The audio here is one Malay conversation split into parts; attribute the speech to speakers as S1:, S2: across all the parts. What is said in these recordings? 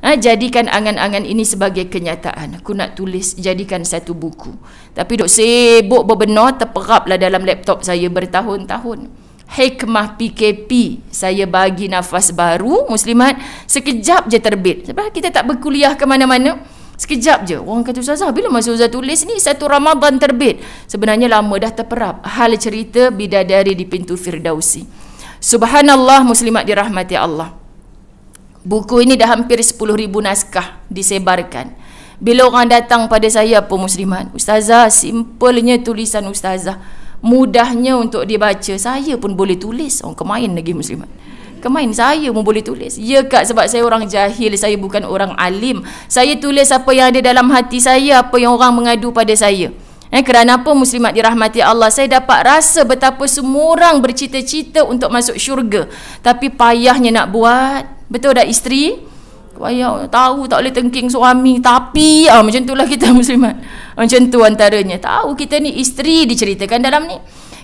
S1: Ha, jadikan angan-angan ini sebagai kenyataan. Aku nak tulis, jadikan satu buku. Tapi dok sibuk berbenar, terperaplah dalam laptop saya bertahun-tahun. Hikmah PKP, saya bagi nafas baru, Muslimat, sekejap je terbit. Sebab kita tak berkuliah ke mana-mana. Sekejap je. Orang kata Ustazah, bila masa Ustazah tulis ni, satu Ramadan terbit. Sebenarnya lama dah terperap. Hal cerita bidadari di pintu Firdausi. Subhanallah Muslimat dirahmati Allah. Buku ini dah hampir 10,000 naskah disebarkan. Bila orang datang pada saya pun Musliman, Ustazah simpelnya tulisan Ustazah, mudahnya untuk dibaca, saya pun boleh tulis. Orang kemain lagi Musliman. Kemain saya pun boleh tulis. Ya kak sebab saya orang jahil, saya bukan orang alim. Saya tulis apa yang ada dalam hati saya, apa yang orang mengadu pada saya. Eh, kerana apa muslimat dirahmati Allah Saya dapat rasa betapa semua orang bercita-cita untuk masuk syurga Tapi payahnya nak buat Betul tak isteri? Wayau, tahu tak boleh tengking suami Tapi ah, macam itulah kita muslimat Macam tu antaranya Tahu kita ni isteri diceritakan dalam ni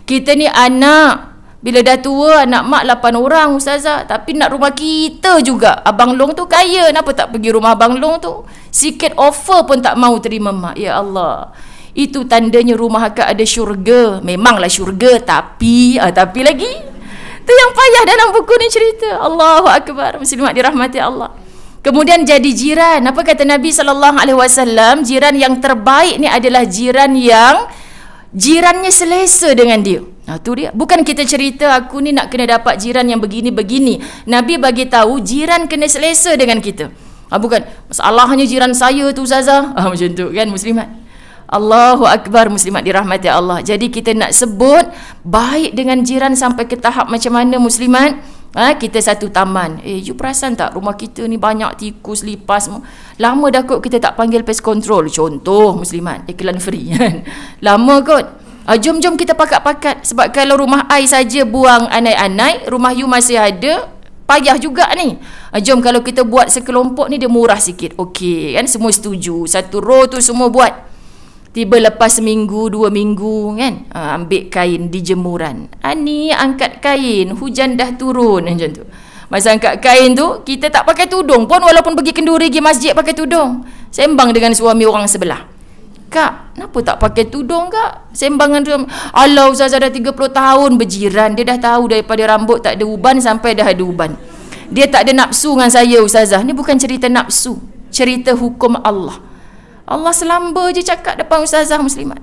S1: Kita ni anak Bila dah tua anak mak 8 orang ustazah Tapi nak rumah kita juga Abang Long tu kaya Kenapa tak pergi rumah Abang Long tu Sikit offer pun tak mau terima mak Ya Allah itu tandanya rumah akak ada syurga memanglah syurga tapi ah, tapi lagi itu yang payah dalam buku ni cerita. Allahu akbar. Muslimat dirahmati Allah. Kemudian jadi jiran. Apa kata Nabi sallallahu alaihi wasallam? Jiran yang terbaik ni adalah jiran yang jirannya selesa dengan dia. Nah ha, tu dia. Bukan kita cerita aku ni nak kena dapat jiran yang begini begini. Nabi bagi tahu jiran kena selesa dengan kita. Ah bukan masalahnya jiran saya tu Zaza. Ah ha, macam tu kan muslimat. Allahu Akbar Muslimat dirahmati Allah Jadi kita nak sebut Baik dengan jiran sampai ke tahap macam mana Muslimat ha, Kita satu taman Eh you perasan tak rumah kita ni banyak tikus lipas Lama dah kot kita tak panggil pest control Contoh Muslimat Iklan free kan Lama kot ha, Jom-jom kita pakat-pakat Sebab kalau rumah I saja buang anai-anai Rumah you masih ada payah juga ni. Ha, jom kalau kita buat sekelompok ni dia murah sikit. Okey kan semua setuju. Satu row tu semua buat. Tiba lepas seminggu, dua minggu kan uh, Ambil kain di jemuran Ani ah, angkat kain, hujan dah turun macam tu Masa angkat kain tu, kita tak pakai tudung pun Walaupun pergi kenduri, pergi masjid pakai tudung Sembang dengan suami orang sebelah Kak, kenapa tak pakai tudung kak? Sembang dengan suami Alah Ustazah dah 30 tahun berjiran Dia dah tahu daripada rambut tak ada uban sampai dah ada uban Dia tak ada nafsu dengan saya Ustazah Ini bukan cerita nafsu Cerita hukum Allah Allah Allah selamba je cakap depan ustazah muslimat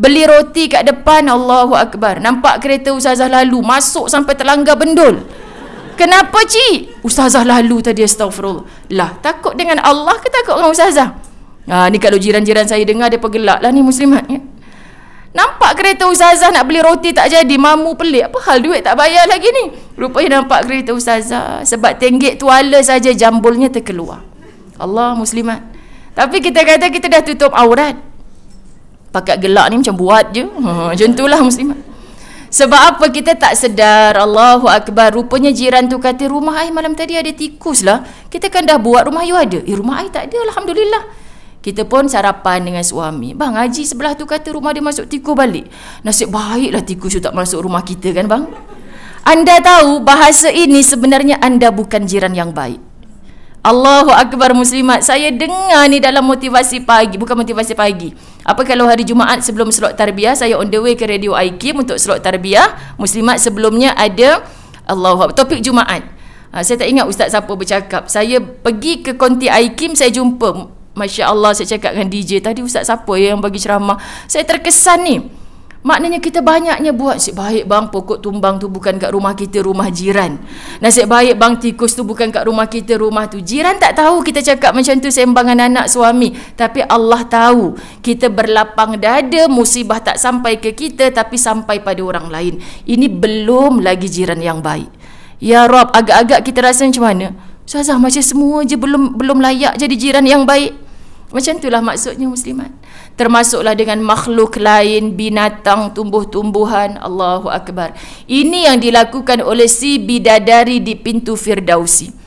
S1: beli roti kat depan Allahu Akbar nampak kereta ustazah lalu masuk sampai terlanggar bendul kenapa cik? ustazah lalu tadi astagfirullah lah takut dengan Allah ke takut dengan ustazah? Ha, ni kalau jiran-jiran saya dengar dia pergelak lah ni muslimat ya? nampak kereta ustazah nak beli roti tak jadi mamu pelik apa hal duit tak bayar lagi ni rupanya nampak kereta ustazah sebab tenggek tuala saja jambulnya terkeluar Allah muslimat tapi kita kata kita dah tutup aurat. Pakat gelak ni macam buat je. Ha, macam itulah muslimah. Sebab apa kita tak sedar Allahu Akbar Rupanya jiran tu kata rumah air malam tadi ada tikus lah Kita kan dah buat rumah you ada Eh rumah air tak ada Alhamdulillah Kita pun sarapan dengan suami Bang Haji sebelah tu kata rumah dia masuk tikus balik Nasib baiklah tikus tu tak masuk rumah kita kan bang Anda tahu bahasa ini sebenarnya anda bukan jiran yang baik Allahu Akbar Muslimat Saya dengar ni dalam motivasi pagi Bukan motivasi pagi Apa kalau hari Jumaat sebelum slot tarbiyah Saya on the way ke Radio Aikim untuk slot tarbiyah Muslimat sebelumnya ada Allahu Akbar Topik Jumaat ha, Saya tak ingat Ustaz siapa bercakap Saya pergi ke konti Aikim Saya jumpa Masya Allah saya cakap dengan DJ Tadi Ustaz siapa yang bagi ceramah Saya terkesan ni Maknanya kita banyaknya buat Nasib baik bang pokok tumbang tu bukan kat rumah kita rumah jiran Nasib baik bang tikus tu bukan kat rumah kita rumah tu Jiran tak tahu kita cakap macam tu sembangan anak suami Tapi Allah tahu Kita berlapang dada musibah tak sampai ke kita Tapi sampai pada orang lain Ini belum lagi jiran yang baik Ya Rab agak-agak kita rasa macam mana Ustazah macam semua je belum belum layak jadi jiran yang baik Macam itulah maksudnya Muslimat termasuklah dengan makhluk lain binatang tumbuh-tumbuhan Allahu akbar ini yang dilakukan oleh si bidadari di pintu firdausi